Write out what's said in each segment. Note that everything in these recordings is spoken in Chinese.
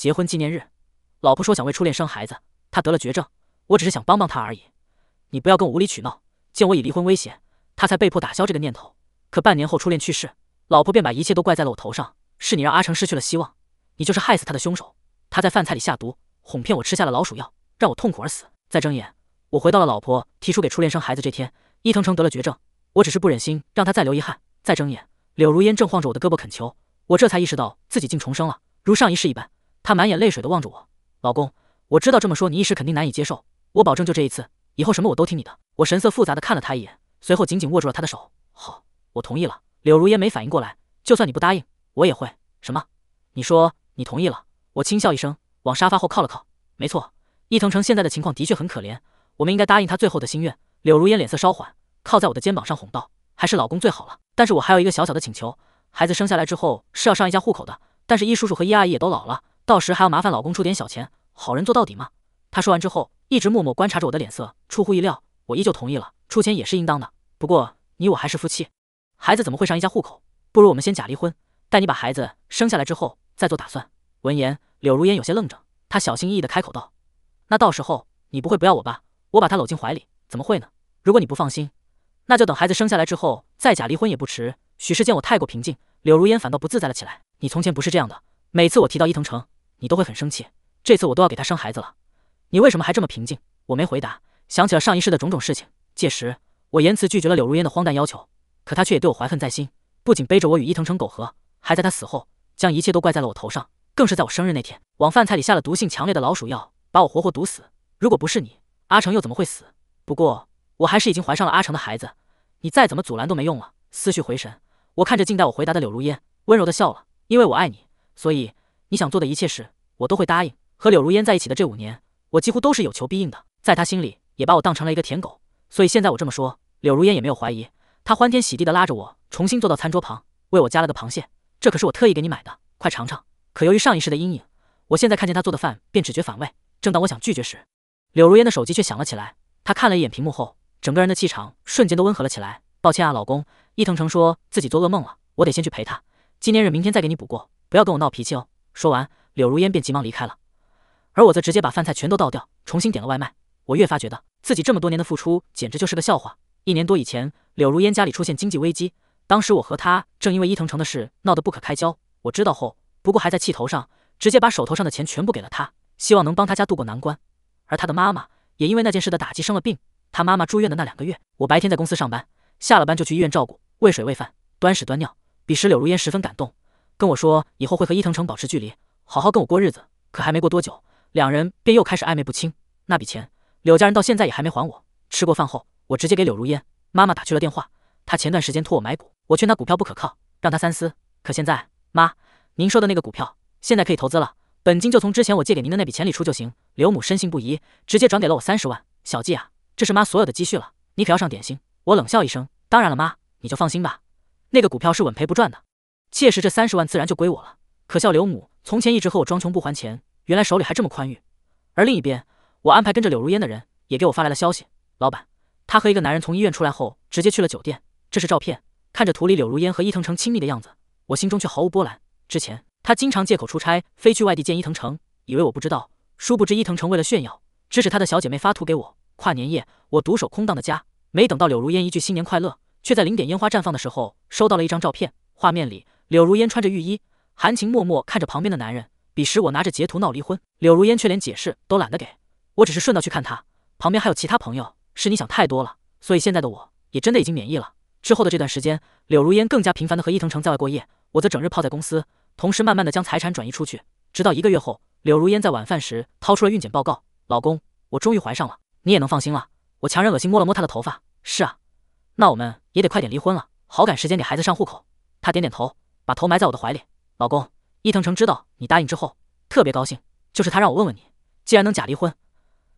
结婚纪念日，老婆说想为初恋生孩子。他得了绝症，我只是想帮帮他而已。你不要跟我无理取闹。见我以离婚威胁，他才被迫打消这个念头。可半年后，初恋去世，老婆便把一切都怪在了我头上。是你让阿成失去了希望，你就是害死他的凶手。他在饭菜里下毒，哄骗我吃下了老鼠药，让我痛苦而死。再睁眼，我回到了老婆提出给初恋生孩子这天。伊藤诚得了绝症，我只是不忍心让他再留遗憾。再睁眼，柳如烟正晃着我的胳膊恳求我，这才意识到自己竟重生了，如上一世一般。他满眼泪水的望着我，老公，我知道这么说你一时肯定难以接受，我保证就这一次，以后什么我都听你的。我神色复杂的看了他一眼，随后紧紧握住了他的手。好，我同意了。柳如烟没反应过来，就算你不答应，我也会。什么？你说你同意了？我轻笑一声，往沙发后靠了靠。没错，伊藤城现在的情况的确很可怜，我们应该答应他最后的心愿。柳如烟脸色稍缓，靠在我的肩膀上哄道：“还是老公最好了，但是我还有一个小小的请求，孩子生下来之后是要上一家户口的，但是伊叔叔和伊阿姨也都老了。”到时还要麻烦老公出点小钱，好人做到底嘛。他说完之后，一直默默观察着我的脸色。出乎意料，我依旧同意了，出钱也是应当的。不过你我还是夫妻，孩子怎么会上一家户口？不如我们先假离婚，待你把孩子生下来之后再做打算。闻言，柳如烟有些愣怔，她小心翼翼地开口道：“那到时候你不会不要我吧？”我把他搂进怀里，怎么会呢？如果你不放心，那就等孩子生下来之后再假离婚也不迟。许是见我太过平静，柳如烟反倒不自在了起来。你从前不是这样的，每次我提到伊藤城。你都会很生气，这次我都要给他生孩子了，你为什么还这么平静？我没回答，想起了上一世的种种事情。届时，我严辞拒绝了柳如烟的荒诞要求，可他却也对我怀恨在心，不仅背着我与伊藤成苟合，还在他死后将一切都怪在了我头上，更是在我生日那天往饭菜里下了毒性强烈的老鼠药，把我活活毒死。如果不是你，阿成又怎么会死？不过，我还是已经怀上了阿成的孩子，你再怎么阻拦都没用了。思绪回神，我看着静待我回答的柳如烟，温柔的笑了，因为我爱你，所以。你想做的一切事，我都会答应。和柳如烟在一起的这五年，我几乎都是有求必应的，在她心里也把我当成了一个舔狗。所以现在我这么说，柳如烟也没有怀疑。她欢天喜地地拉着我重新坐到餐桌旁，为我夹了个螃蟹，这可是我特意给你买的，快尝尝。可由于上一世的阴影，我现在看见她做的饭便只觉反胃。正当我想拒绝时，柳如烟的手机却响了起来。她看了一眼屏幕后，整个人的气场瞬间都温和了起来。抱歉啊，老公，伊藤诚说自己做噩梦了，我得先去陪他。纪念日明天再给你补过，不要跟我闹脾气哦。说完，柳如烟便急忙离开了，而我则直接把饭菜全都倒掉，重新点了外卖。我越发觉得自己这么多年的付出简直就是个笑话。一年多以前，柳如烟家里出现经济危机，当时我和她正因为伊藤城的事闹得不可开交。我知道后，不过还在气头上，直接把手头上的钱全部给了她，希望能帮她家渡过难关。而她的妈妈也因为那件事的打击生了病，她妈妈住院的那两个月，我白天在公司上班，下了班就去医院照顾，喂水喂饭，端屎端尿。彼时柳如烟十分感动。跟我说以后会和伊藤城保持距离，好好跟我过日子。可还没过多久，两人便又开始暧昧不清。那笔钱，柳家人到现在也还没还我。吃过饭后，我直接给柳如烟妈妈打去了电话。她前段时间托我买股，我劝她股票不可靠，让她三思。可现在，妈，您说的那个股票现在可以投资了，本金就从之前我借给您的那笔钱里出就行。柳母深信不疑，直接转给了我三十万。小季啊，这是妈所有的积蓄了，你可要上点心。我冷笑一声，当然了，妈，你就放心吧，那个股票是稳赔不赚的。届时这三十万自然就归我了。可笑，柳母从前一直和我装穷不还钱，原来手里还这么宽裕。而另一边，我安排跟着柳如烟的人也给我发来了消息。老板，她和一个男人从医院出来后，直接去了酒店。这是照片，看着图里柳如烟和伊藤诚亲密的样子，我心中却毫无波澜。之前，她经常借口出差飞去外地见伊藤诚，以为我不知道，殊不知伊藤诚为了炫耀，指使他的小姐妹发图给我。跨年夜，我独守空荡的家，没等到柳如烟一句新年快乐，却在零点烟花绽放的时候，收到了一张照片，画面里。柳如烟穿着浴衣，含情脉脉看着旁边的男人。彼时我拿着截图闹离婚，柳如烟却连解释都懒得给，我只是顺道去看他。旁边还有其他朋友。是你想太多了，所以现在的我也真的已经免疫了。之后的这段时间，柳如烟更加频繁的和伊藤诚在外过夜，我则整日泡在公司，同时慢慢的将财产转移出去。直到一个月后，柳如烟在晚饭时掏出了孕检报告：“老公，我终于怀上了，你也能放心了。”我强忍恶心摸了摸她的头发：“是啊，那我们也得快点离婚了，好赶时间给孩子上户口。”她点点头。把头埋在我的怀里，老公，伊藤诚知道你答应之后特别高兴，就是他让我问问你，既然能假离婚，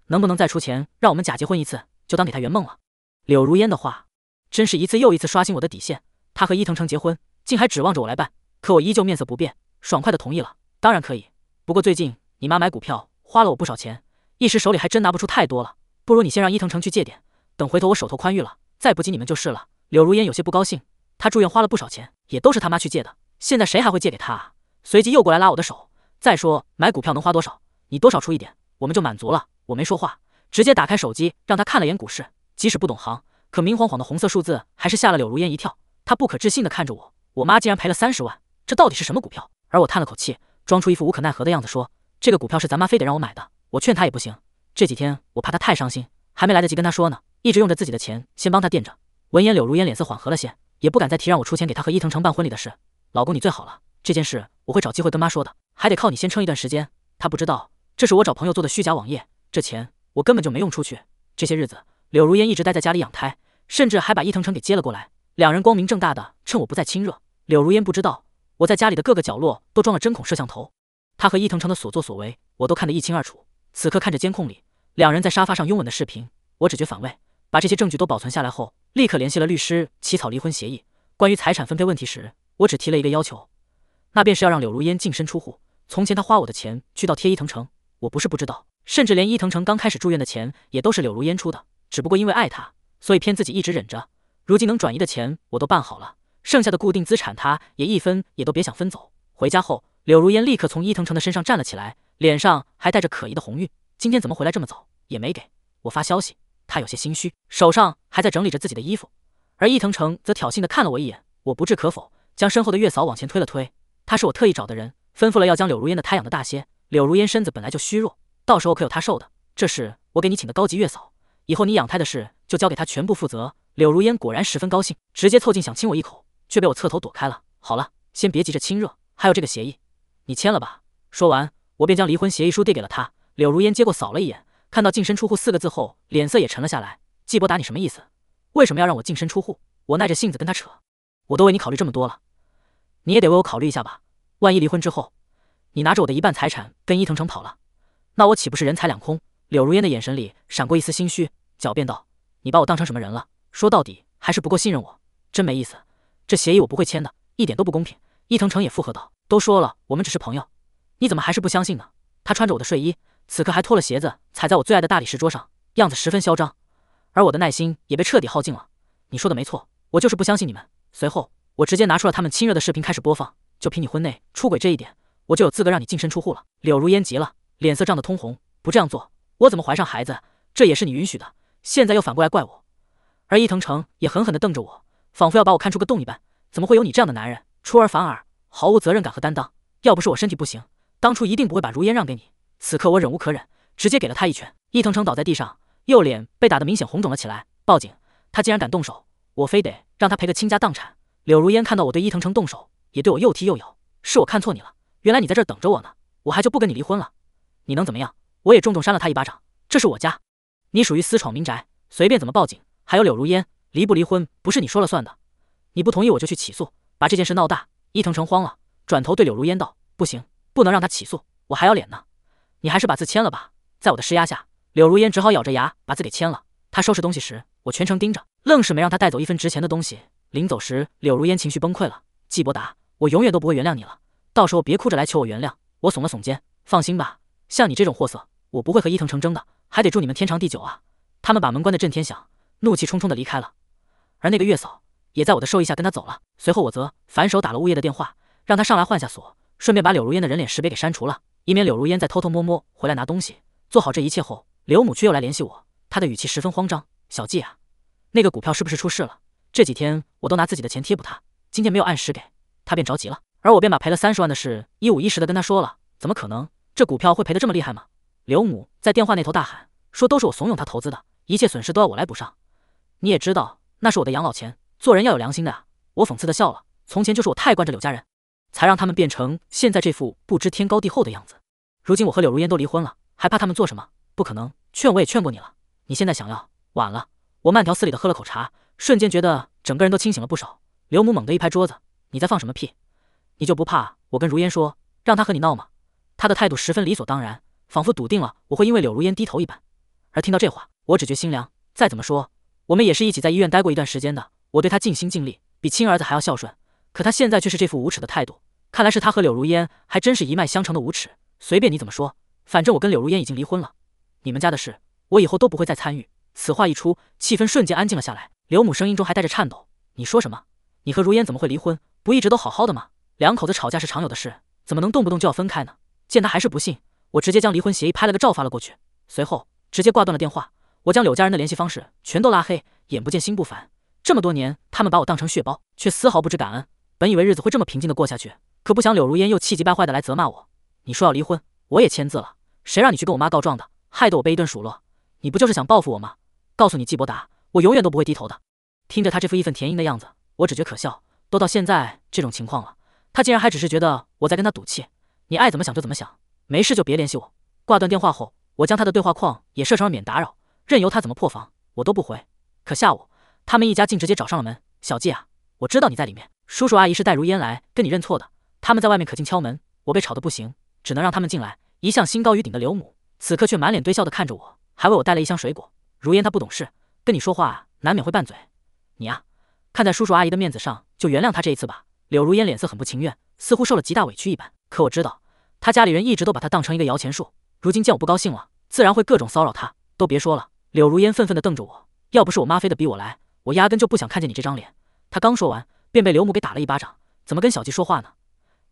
能不能再出钱让我们假结婚一次，就当给他圆梦了。柳如烟的话真是一次又一次刷新我的底线，他和伊藤诚结婚竟还指望着我来办，可我依旧面色不变，爽快的同意了。当然可以，不过最近你妈买股票花了我不少钱，一时手里还真拿不出太多了，不如你先让伊藤诚去借点，等回头我手头宽裕了再补给你们就是了。柳如烟有些不高兴，她住院花了不少钱，也都是他妈去借的。现在谁还会借给他？啊？随即又过来拉我的手。再说买股票能花多少？你多少出一点，我们就满足了。我没说话，直接打开手机，让他看了眼股市。即使不懂行，可明晃晃的红色数字还是吓了柳如烟一跳。他不可置信地看着我，我妈竟然赔了三十万，这到底是什么股票？而我叹了口气，装出一副无可奈何的样子说：“这个股票是咱妈非得让我买的，我劝她也不行。这几天我怕她太伤心，还没来得及跟她说呢，一直用着自己的钱先帮她垫着。”闻言，柳如烟脸色缓和了些，也不敢再提让我出钱给她和伊藤城办婚礼的事。老公你最好了，这件事我会找机会跟妈说的，还得靠你先撑一段时间。她不知道这是我找朋友做的虚假网页，这钱我根本就没用出去。这些日子，柳如烟一直待在家里养胎，甚至还把伊藤诚给接了过来，两人光明正大的趁我不在亲热。柳如烟不知道我在家里的各个角落都装了针孔摄像头，她和伊藤诚的所作所为我都看得一清二楚。此刻看着监控里两人在沙发上拥吻的视频，我只觉反胃。把这些证据都保存下来后，立刻联系了律师起草离婚协议，关于财产分配问题时。我只提了一个要求，那便是要让柳如烟净身出户。从前她花我的钱去到贴伊藤城，我不是不知道，甚至连伊藤城刚开始住院的钱也都是柳如烟出的。只不过因为爱她，所以骗自己一直忍着。如今能转移的钱我都办好了，剩下的固定资产她也一分也都别想分走。回家后，柳如烟立刻从伊藤城的身上站了起来，脸上还带着可疑的红晕。今天怎么回来这么早，也没给我发消息。他有些心虚，手上还在整理着自己的衣服，而伊藤城则挑衅地看了我一眼。我不置可否。将身后的月嫂往前推了推，她是我特意找的人，吩咐了要将柳如烟的胎养的大些。柳如烟身子本来就虚弱，到时候可有她受的。这是我给你请的高级月嫂，以后你养胎的事就交给她，全部负责。柳如烟果然十分高兴，直接凑近想亲我一口，却被我侧头躲开了。好了，先别急着亲热，还有这个协议，你签了吧。说完，我便将离婚协议书递给了她。柳如烟接过，扫了一眼，看到净身出户四个字后，脸色也沉了下来。季伯达，你什么意思？为什么要让我净身出户？我耐着性子跟他扯。我都为你考虑这么多了，你也得为我考虑一下吧。万一离婚之后，你拿着我的一半财产跟伊藤城跑了，那我岂不是人财两空？柳如烟的眼神里闪过一丝心虚，狡辩道：“你把我当成什么人了？说到底还是不够信任我，真没意思。这协议我不会签的，一点都不公平。”伊藤城也附和道：“都说了，我们只是朋友，你怎么还是不相信呢？”他穿着我的睡衣，此刻还脱了鞋子踩在我最爱的大理石桌上，样子十分嚣张。而我的耐心也被彻底耗尽了。你说的没错，我就是不相信你们。随后，我直接拿出了他们亲热的视频，开始播放。就凭你婚内出轨这一点，我就有资格让你净身出户了。柳如烟急了，脸色涨得通红。不这样做，我怎么怀上孩子？这也是你允许的。现在又反过来怪我。而伊藤诚也狠狠地瞪着我，仿佛要把我看出个洞一般。怎么会有你这样的男人，出尔反尔，毫无责任感和担当？要不是我身体不行，当初一定不会把如烟让给你。此刻我忍无可忍，直接给了他一拳。伊藤诚倒在地上，右脸被打得明显红肿了起来。报警！他竟然敢动手，我非得。让他赔个倾家荡产。柳如烟看到我对伊藤诚动手，也对我又踢又咬。是我看错你了，原来你在这等着我呢。我还就不跟你离婚了，你能怎么样？我也重重扇了他一巴掌。这是我家，你属于私闯民宅，随便怎么报警。还有柳如烟，离不离婚不是你说了算的，你不同意我就去起诉，把这件事闹大。伊藤诚慌了，转头对柳如烟道：“不行，不能让他起诉，我还要脸呢。”你还是把字签了吧。在我的施压下，柳如烟只好咬着牙把字给签了。他收拾东西时，我全程盯着。愣是没让他带走一分值钱的东西。临走时，柳如烟情绪崩溃了。季伯达，我永远都不会原谅你了。到时候别哭着来求我原谅。我耸了耸肩，放心吧，像你这种货色，我不会和伊藤成争的，还得祝你们天长地久啊。他们把门关得震天响，怒气冲冲的离开了。而那个月嫂也在我的授意下跟他走了。随后我则反手打了物业的电话，让他上来换下锁，顺便把柳如烟的人脸识别给删除了，以免柳如烟再偷偷摸摸回来拿东西。做好这一切后，刘母却又来联系我，她的语气十分慌张，小季啊。那个股票是不是出事了？这几天我都拿自己的钱贴补他，今天没有按时给他，便着急了。而我便把赔了三十万的事一五一十的跟他说了。怎么可能？这股票会赔得这么厉害吗？刘母在电话那头大喊，说都是我怂恿他投资的，一切损失都要我来补上。你也知道，那是我的养老钱，做人要有良心的啊！我讽刺的笑了。从前就是我太惯着柳家人，才让他们变成现在这副不知天高地厚的样子。如今我和柳如烟都离婚了，还怕他们做什么？不可能，劝我也劝过你了，你现在想要，晚了。我慢条斯理地喝了口茶，瞬间觉得整个人都清醒了不少。刘母猛地一拍桌子：“你在放什么屁？你就不怕我跟如烟说，让他和你闹吗？”他的态度十分理所当然，仿佛笃定了我会因为柳如烟低头一般。而听到这话，我只觉心凉。再怎么说，我们也是一起在医院待过一段时间的，我对他尽心尽力，比亲儿子还要孝顺。可他现在却是这副无耻的态度，看来是他和柳如烟还真是一脉相承的无耻。随便你怎么说，反正我跟柳如烟已经离婚了，你们家的事我以后都不会再参与。此话一出，气氛瞬间安静了下来。刘母声音中还带着颤抖：“你说什么？你和如烟怎么会离婚？不一直都好好的吗？两口子吵架是常有的事，怎么能动不动就要分开呢？”见他还是不信，我直接将离婚协议拍了个照发了过去，随后直接挂断了电话。我将柳家人的联系方式全都拉黑，眼不见心不烦。这么多年，他们把我当成血包，却丝毫不知感恩。本以为日子会这么平静的过下去，可不想柳如烟又气急败坏的来责骂我：“你说要离婚，我也签字了，谁让你去跟我妈告状的？害得我被一顿数落。你不就是想报复我吗？”告诉你，季伯达，我永远都不会低头的。听着他这副义愤填膺的样子，我只觉可笑。都到现在这种情况了，他竟然还只是觉得我在跟他赌气。你爱怎么想就怎么想，没事就别联系我。挂断电话后，我将他的对话框也设成了免打扰，任由他怎么破防，我都不回。可下午，他们一家竟直接找上了门。小季啊，我知道你在里面。叔叔阿姨是带如烟来跟你认错的。他们在外面可劲敲门，我被吵得不行，只能让他们进来。一向心高于顶的刘母，此刻却满脸堆笑地看着我，还为我带了一箱水果。如烟她不懂事，跟你说话难免会拌嘴。你呀，看在叔叔阿姨的面子上，就原谅她这一次吧。柳如烟脸色很不情愿，似乎受了极大委屈一般。可我知道，她家里人一直都把她当成一个摇钱树，如今见我不高兴了，自然会各种骚扰她。都别说了！柳如烟愤愤地瞪着我，要不是我妈非得逼我来，我压根就不想看见你这张脸。她刚说完，便被刘母给打了一巴掌。怎么跟小鸡说话呢？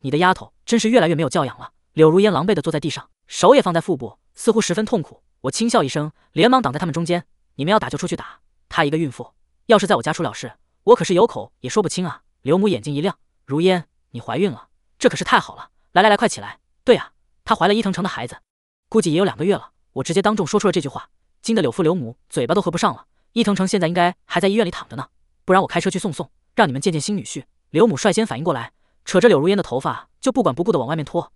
你的丫头真是越来越没有教养了。柳如烟狼狈地坐在地上，手也放在腹部，似乎十分痛苦。我轻笑一声，连忙挡在他们中间。你们要打就出去打，她一个孕妇，要是在我家出了事，我可是有口也说不清啊！刘母眼睛一亮，如烟，你怀孕了，这可是太好了！来来来，快起来！对啊，她怀了伊藤城的孩子，估计也有两个月了。我直接当众说出了这句话，惊得柳父柳母嘴巴都合不上了。伊藤城现在应该还在医院里躺着呢，不然我开车去送送，让你们见见新女婿。柳母率先反应过来，扯着柳如烟的头发就不管不顾的往外面拖。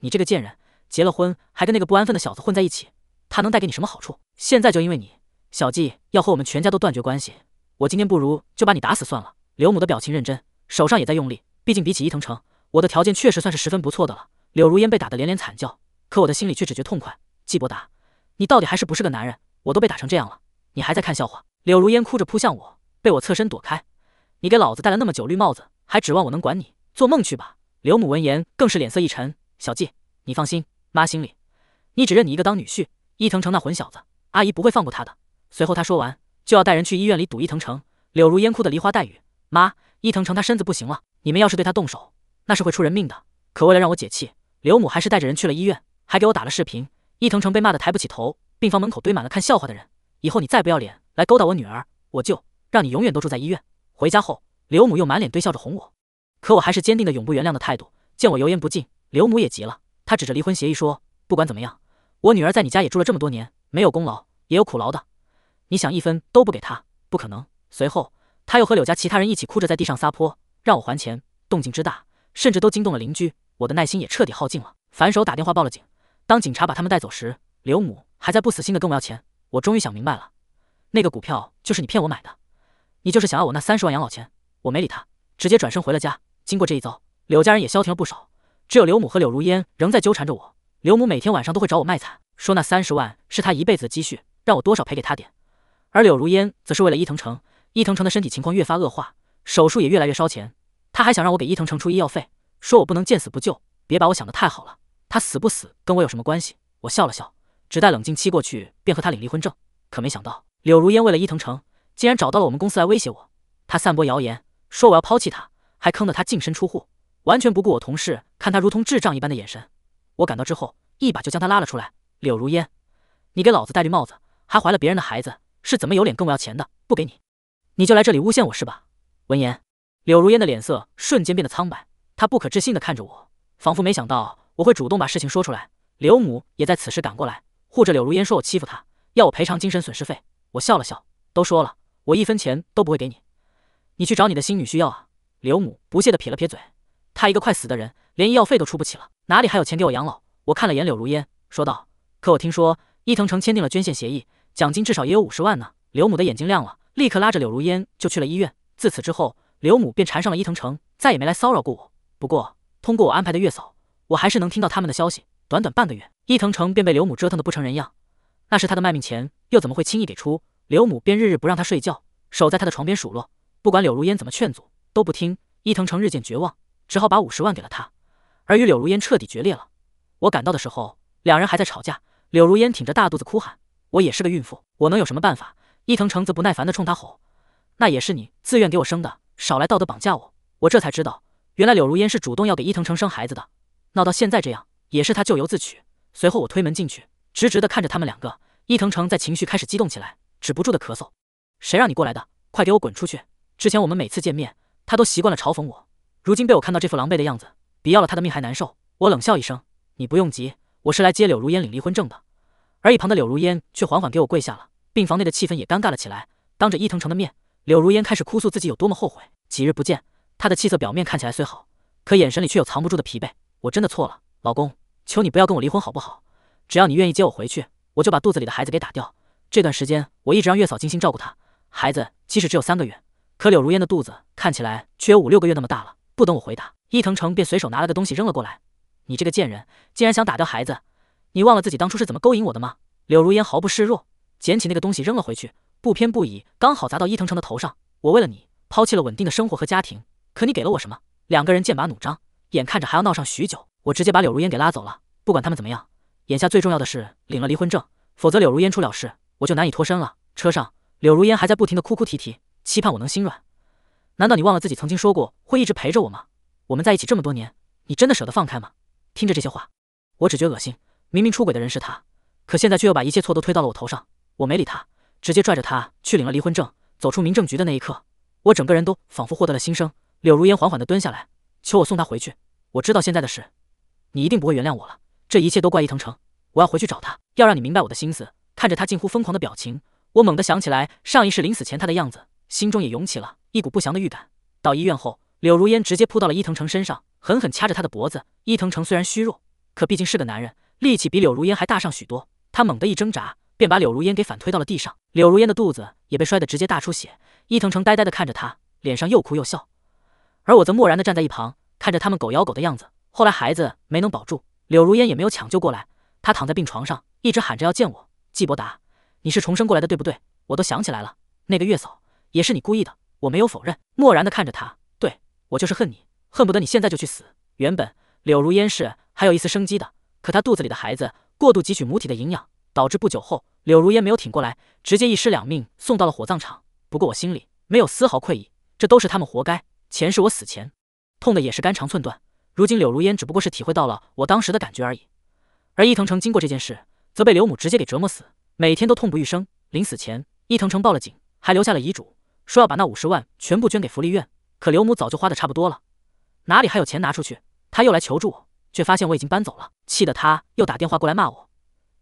你这个贱人，结了婚还跟那个不安分的小子混在一起！他能带给你什么好处？现在就因为你，小季要和我们全家都断绝关系。我今天不如就把你打死算了。刘母的表情认真，手上也在用力。毕竟比起伊藤城，我的条件确实算是十分不错的了。柳如烟被打得连连惨叫，可我的心里却只觉痛快。季伯达，你到底还是不是个男人？我都被打成这样了，你还在看笑话？柳如烟哭着扑向我，被我侧身躲开。你给老子戴了那么久绿帽子，还指望我能管你？做梦去吧！刘母闻言更是脸色一沉：“小季，你放心，妈心里，你只认你一个当女婿。”伊藤城那混小子，阿姨不会放过他的。随后他说完，就要带人去医院里堵伊藤城。柳如烟哭得梨花带雨，妈，伊藤城他身子不行了，你们要是对他动手，那是会出人命的。可为了让我解气，刘母还是带着人去了医院，还给我打了视频。伊藤城被骂得抬不起头，病房门口堆满了看笑话的人。以后你再不要脸来勾搭我女儿，我就让你永远都住在医院。回家后，刘母又满脸堆笑着哄我，可我还是坚定的永不原谅的态度。见我油盐不进，刘母也急了，她指着离婚协议说：“不管怎么样。”我女儿在你家也住了这么多年，没有功劳也有苦劳的，你想一分都不给她，不可能。随后，她又和柳家其他人一起哭着在地上撒泼，让我还钱，动静之大，甚至都惊动了邻居。我的耐心也彻底耗尽了，反手打电话报了警。当警察把他们带走时，柳母还在不死心的跟我要钱。我终于想明白了，那个股票就是你骗我买的，你就是想要我那三十万养老钱。我没理他，直接转身回了家。经过这一遭，柳家人也消停了不少，只有柳母和柳如烟仍在纠缠着我。刘母每天晚上都会找我卖惨，说那三十万是他一辈子的积蓄，让我多少赔给他点。而柳如烟则是为了伊藤诚，伊藤诚的身体情况越发恶化，手术也越来越烧钱，他还想让我给伊藤诚出医药费，说我不能见死不救。别把我想得太好了，他死不死跟我有什么关系？我笑了笑，只待冷静期过去，便和他领离婚证。可没想到，柳如烟为了伊藤诚，竟然找到了我们公司来威胁我。他散播谣言，说我要抛弃他，还坑得他净身出户，完全不顾我同事看他如同智障一般的眼神。我赶到之后，一把就将他拉了出来。柳如烟，你给老子戴绿帽子，还怀了别人的孩子，是怎么有脸跟我要钱的？不给你，你就来这里诬陷我是吧？闻言，柳如烟的脸色瞬间变得苍白，她不可置信地看着我，仿佛没想到我会主动把事情说出来。柳母也在此时赶过来，护着柳如烟，说我欺负她，要我赔偿精神损失费。我笑了笑，都说了，我一分钱都不会给你，你去找你的新女婿要啊。柳母不屑地撇了撇嘴，他一个快死的人。连医药费都出不起了，哪里还有钱给我养老？我看了眼柳如烟，说道：“可我听说伊藤城签订了捐献协议，奖金至少也有五十万呢。”刘母的眼睛亮了，立刻拉着柳如烟就去了医院。自此之后，刘母便缠上了伊藤城，再也没来骚扰过我。不过，通过我安排的月嫂，我还是能听到他们的消息。短短半个月，伊藤城便被刘母折腾得不成人样。那是他的卖命钱，又怎么会轻易给出？刘母便日日不让他睡觉，守在他的床边数落。不管柳如烟怎么劝阻，都不听。伊藤城日渐绝望，只好把五十万给了他。而与柳如烟彻底决裂了。我赶到的时候，两人还在吵架。柳如烟挺着大肚子哭喊：“我也是个孕妇，我能有什么办法？”伊藤诚则不耐烦地冲她吼：“那也是你自愿给我生的，少来道德绑架我！”我这才知道，原来柳如烟是主动要给伊藤诚生孩子的。闹到现在这样，也是他咎由自取。随后我推门进去，直直地看着他们两个。伊藤诚在情绪开始激动起来，止不住的咳嗽。谁让你过来的？快给我滚出去！之前我们每次见面，他都习惯了嘲讽我。如今被我看到这副狼狈的样子。比要了他的命还难受？我冷笑一声：“你不用急，我是来接柳如烟领离婚证的。”而一旁的柳如烟却缓缓给我跪下了。病房内的气氛也尴尬了起来。当着伊藤城的面，柳如烟开始哭诉自己有多么后悔。几日不见，她的气色表面看起来虽好，可眼神里却有藏不住的疲惫。我真的错了，老公，求你不要跟我离婚好不好？只要你愿意接我回去，我就把肚子里的孩子给打掉。这段时间我一直让月嫂精心照顾她，孩子即使只有三个月，可柳如烟的肚子看起来却有五六个月那么大了。不等我回答。伊藤城便随手拿了个东西扔了过来，你这个贱人，竟然想打掉孩子！你忘了自己当初是怎么勾引我的吗？柳如烟毫不示弱，捡起那个东西扔了回去，不偏不倚，刚好砸到伊藤城的头上。我为了你，抛弃了稳定的生活和家庭，可你给了我什么？两个人剑拔弩张，眼看着还要闹上许久，我直接把柳如烟给拉走了。不管他们怎么样，眼下最重要的是领了离婚证，否则柳如烟出了事，我就难以脱身了。车上，柳如烟还在不停的哭哭啼啼，期盼我能心软。难道你忘了自己曾经说过会一直陪着我吗？我们在一起这么多年，你真的舍得放开吗？听着这些话，我只觉恶心。明明出轨的人是他，可现在却又把一切错都推到了我头上。我没理他，直接拽着他去领了离婚证。走出民政局的那一刻，我整个人都仿佛获得了新生。柳如烟缓缓地蹲下来，求我送她回去。我知道现在的事，你一定不会原谅我了。这一切都怪伊藤城，我要回去找他，要让你明白我的心思。看着他近乎疯狂的表情，我猛地想起来上一世临死前他的样子，心中也涌起了一股不祥的预感。到医院后。柳如烟直接扑到了伊藤城身上，狠狠掐着他的脖子。伊藤城虽然虚弱，可毕竟是个男人，力气比柳如烟还大上许多。他猛地一挣扎，便把柳如烟给反推到了地上。柳如烟的肚子也被摔得直接大出血。伊藤城呆呆地看着他，脸上又哭又笑。而我则漠然地站在一旁，看着他们狗咬狗的样子。后来孩子没能保住，柳如烟也没有抢救过来。她躺在病床上，一直喊着要见我。季伯达，你是重生过来的对不对？我都想起来了。那个月嫂也是你故意的，我没有否认。漠然地看着他。我就是恨你，恨不得你现在就去死。原本柳如烟是还有一丝生机的，可她肚子里的孩子过度汲取母体的营养，导致不久后柳如烟没有挺过来，直接一尸两命，送到了火葬场。不过我心里没有丝毫愧意，这都是他们活该。前世我死前痛的也是肝肠寸断，如今柳如烟只不过是体会到了我当时的感觉而已。而伊藤城经过这件事，则被柳母直接给折磨死，每天都痛不欲生。临死前，伊藤城报了警，还留下了遗嘱，说要把那五十万全部捐给福利院。可刘母早就花的差不多了，哪里还有钱拿出去？他又来求助我，却发现我已经搬走了，气得他又打电话过来骂我：“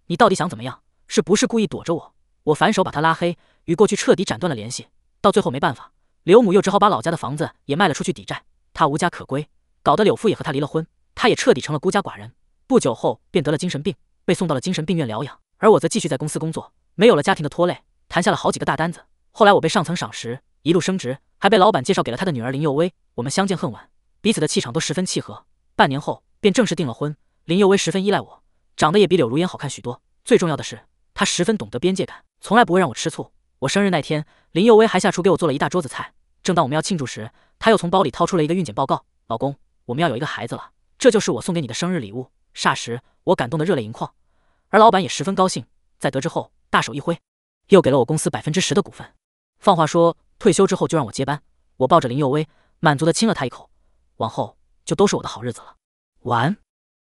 你到底想怎么样？是不是故意躲着我？”我反手把他拉黑，与过去彻底斩断了联系。到最后没办法，刘母又只好把老家的房子也卖了出去抵债，他无家可归，搞得柳父也和他离了婚，他也彻底成了孤家寡人。不久后便得了精神病，被送到了精神病院疗养。而我则继续在公司工作，没有了家庭的拖累，谈下了好几个大单子。后来我被上层赏识，一路升职。还被老板介绍给了他的女儿林幼薇。我们相见恨晚，彼此的气场都十分契合。半年后便正式订了婚。林幼薇十分依赖我，长得也比柳如烟好看许多。最重要的是，她十分懂得边界感，从来不会让我吃醋。我生日那天，林幼薇还下厨给我做了一大桌子菜。正当我们要庆祝时，她又从包里掏出了一个孕检报告：“老公，我们要有一个孩子了，这就是我送给你的生日礼物。”霎时，我感动得热泪盈眶。而老板也十分高兴，在得知后大手一挥，又给了我公司百分之十的股份。放话说，退休之后就让我接班。我抱着林佑威，满足的亲了他一口。往后就都是我的好日子了。完。